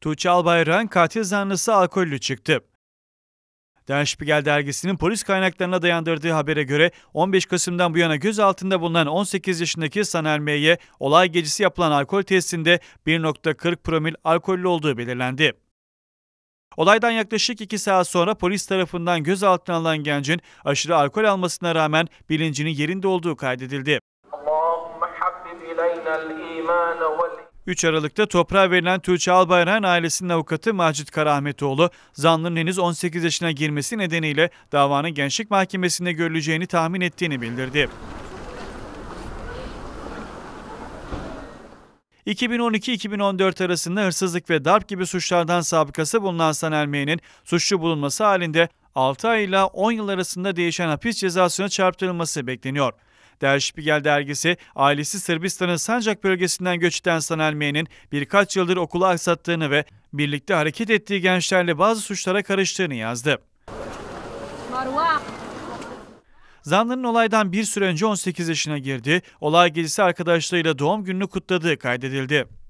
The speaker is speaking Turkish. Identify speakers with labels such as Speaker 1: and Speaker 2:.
Speaker 1: Tuğçe Albayrak'ın katil zanlısı alkollü çıktı. Der Spiegel dergisinin polis kaynaklarına dayandırdığı habere göre 15 Kasım'dan bu yana gözaltında bulunan 18 yaşındaki Saner M'ye olay gecesi yapılan alkol testinde 1.40 promil alkollü olduğu belirlendi. Olaydan yaklaşık 2 saat sonra polis tarafından gözaltına alınan gencin aşırı alkol almasına rağmen bilincinin yerinde olduğu kaydedildi. 3 Aralık'ta toprağa verilen Tuğçe Albayrak'ın ailesinin avukatı Macit Karahmetoğlu, zanlının henüz 18 yaşına girmesi nedeniyle davanın Gençlik Mahkemesi'nde görüleceğini tahmin ettiğini bildirdi. 2012-2014 arasında hırsızlık ve darp gibi suçlardan sabıkası bulunan Sanel M'nin suçlu bulunması halinde 6 ay ile 10 yıl arasında değişen hapis cezasına çarptırılması bekleniyor. Der Spiegel dergisi ailesi Sırbistan'ın Sancak bölgesinden göç eden Sanelmeye'nin birkaç yıldır okulu aksattığını ve birlikte hareket ettiği gençlerle bazı suçlara karıştığını yazdı. Marwa. Zanlı'nın olaydan bir süre önce 18 yaşına girdi, olay gecesi arkadaşlarıyla doğum gününü kutladığı kaydedildi.